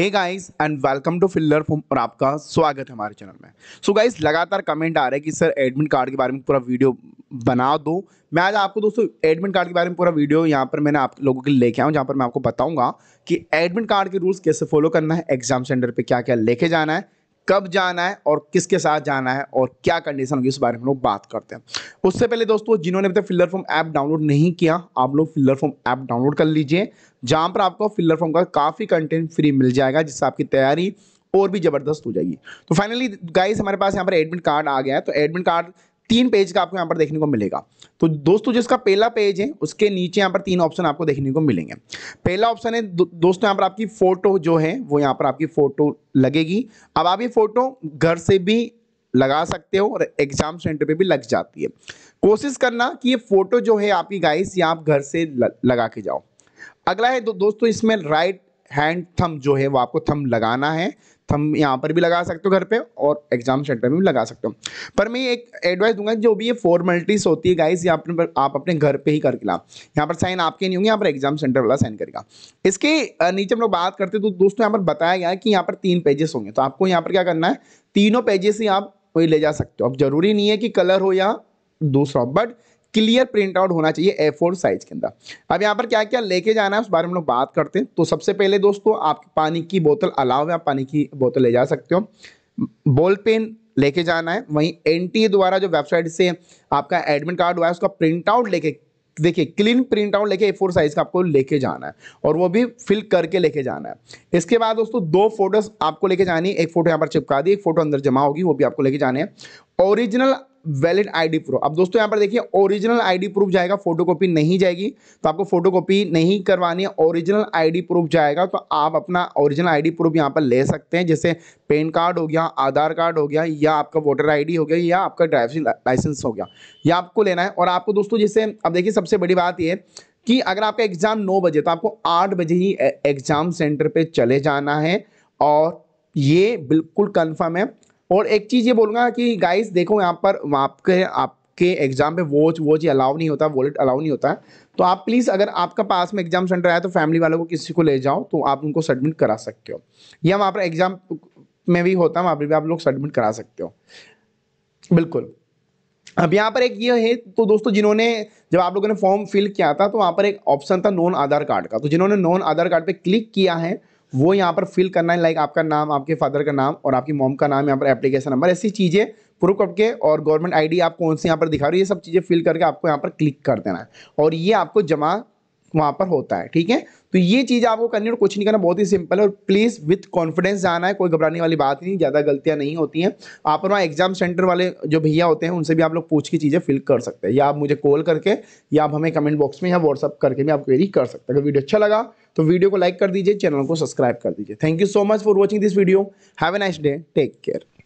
hey guys and welcome to filler form और आपका स्वागत है हमारे चैनल में सो so गाइस लगातार कमेंट आ रहे हैं कि सर एडमिट कार्ड के बारे में पूरा वीडियो बना दो मैं आज आपको दोस्तों एडमिट कार्ड के बारे में पूरा वीडियो यहाँ पर मैंने आप लोगों के लिए लेके आऊँ जहाँ पर मैं आपको बताऊँगा कि एडमिट कार्ड के रूल्स कैसे फॉलो करना है एग्जाम सेंटर पर क्या क्या लेके जाना है कब जाना है और किसके साथ जाना है और क्या कंडीशन होगी उस बारे में लोग बात करते हैं उससे पहले दोस्तों जिन्होंने अभी तक फिल्लर फॉर्म ऐप डाउनलोड नहीं किया आप लोग फिल्लर फॉर्म ऐप डाउनलोड कर लीजिए जहाँ पर आपको फिल्लर फॉर्म का काफ़ी कंटेंट फ्री मिल जाएगा जिससे आपकी तैयारी और भी ज़बरदस्त हो जाएगी तो फाइनली गाइस हमारे पास यहाँ पर एडमिट कार्ड आ गया है तो एडमिट कार्ड तीन पेज का आपको यहाँ पर देखने को मिलेगा तो दोस्तों जिसका पहला पेज है उसके नीचे यहाँ पर तीन ऑप्शन आपको देखने को मिलेंगे पहला ऑप्शन है दो, दोस्तों यहाँ पर आपकी फ़ोटो जो है वो यहाँ पर आपकी फ़ोटो लगेगी अब आप ये फ़ोटो घर से भी लगा सकते हो और एग्जाम सेंटर पे भी लग जाती है कोशिश करना कि ये फ़ोटो जो है आपकी गाइस ये आप घर से लगा के जाओ अगला है दो, दोस्तों इसमें राइट हैंड थम जो है वो आपको थम लगाना है थम यहाँ पर भी लगा सकते हो घर पे और एग्जाम सेंटर में भी लगा सकते हो पर मैं एक एडवाइस दूंगा जो भी ये फॉर्मेलिटीज होती है गाइस यहाँ पर आप अपने घर पे ही करके ला यहाँ पर साइन आपके नहीं होंगे यहाँ पर एग्जाम सेंटर वाला साइन करेगा इसके नीचे हम लोग बात करते तो दोस्तों यहाँ पर बताया गया कि यहाँ पर तीन पेजेस होंगे तो आपको यहाँ पर क्या करना है तीनों पेजेस ही आप वही ले जा सकते हो अब जरूरी नहीं है कि कलर हो या दूसरा बट क्लियर प्रिंट आउट होना चाहिए ए फोर साइज के अंदर अब यहाँ पर क्या क्या लेके जाना है उस बारे में लोग बात करते हैं तो सबसे पहले दोस्तों आप पानी की बोतल अलाव है आप पानी की बोतल ले जा सकते हो बॉल पेन लेके जाना है वहीं एनटीए द्वारा जो वेबसाइट से आपका एडमिट कार्ड हुआ है उसका प्रिंट आउट लेके देखिए क्लीन प्रिंट आउट लेके ए फोर साइज का आपको लेके जाना है और वो भी फिल करके लेके जाना है इसके बाद दोस्तों दो फोटोज आपको लेके जानी है एक फोटो यहाँ पर चिपका दी एक फोटो अंदर जमा होगी वो भी आपको लेके जाने हैं ओरिजिनल वैलिड आईडी प्रूफ अब दोस्तों यहाँ पर देखिए ओरिजिनल आईडी प्रूफ जाएगा फोटोकॉपी नहीं जाएगी तो आपको फोटोकॉपी नहीं करवानी है ओरिजिनल आईडी प्रूफ जाएगा तो आप अपना ओरिजिनल आईडी प्रूफ यहाँ पर ले सकते हैं जैसे पेन कार्ड हो गया आधार कार्ड हो गया या आपका वोटर आईडी हो गया या आपका ड्राइविंग लाइसेंस हो गया यह आपको लेना है और आपको दोस्तों जैसे अब देखिए सबसे बड़ी बात ये कि अगर आपका एग्ज़ाम नौ बजे तो आपको आठ बजे ही एग्ज़ाम सेंटर पर चले जाना है और ये बिल्कुल कन्फर्म है और एक चीज़ ये बोलूंगा कि गाइस देखो यहाँ पर आपके आपके एग्ज़ाम पे वॉच वॉच अलाउ नहीं होता वॉलेट अलाउ नहीं होता तो आप प्लीज़ अगर आपका पास में एग्ज़ाम सेंटर आया तो फैमिली वालों को किसी को ले जाओ तो आप उनको सबमिट करा सकते हो या वहाँ पर एग्ज़ाम में भी होता है वहाँ पर भी आप लोग सबमिट करा सकते हो बिल्कुल अब यहाँ पर एक ये है तो दोस्तों जिन्होंने जब आप लोगों ने फॉर्म फिल किया था तो वहाँ पर एक ऑप्शन था नॉन आधार कार्ड का तो जिन्होंने नॉन आधार कार्ड पे क्लिक किया है वो यहाँ पर फिल करना है लाइक आपका नाम आपके फादर का नाम और आपकी मॉम का नाम यहाँ पर एप्लीकेशन नंबर ऐसी चीज़ें प्रूफ करके और गवर्नमेंट आईडी आप कौन सी यहाँ पर दिखा रही है ये सब चीज़ें फिल करके आपको यहाँ पर क्लिक कर देना है और ये आपको जमा वहां पर होता है ठीक है तो ये चीज़ आपको करनी है और कुछ नहीं करना बहुत ही सिंपल है और प्लीज़ विथ कॉन्फिडेंस जाना है कोई घबराने वाली बात नहीं ज़्यादा गलतियां नहीं होती हैं आप वहाँ एग्जाम सेंटर वाले जो भैया होते हैं उनसे भी आप लोग पूछ के चीज़ें फिल कर सकते हैं या आप मुझे कॉल करके या आप हमें कमेंट बॉक्स में या व्हाट्सअप करके भी आप क्वेरी कर सकते हैं अगर वीडियो अच्छा लगा तो वीडियो को लाइक कर दीजिए चैनल को सब्सक्राइब कर दीजिए thank you so much for watching this video have a nice day take care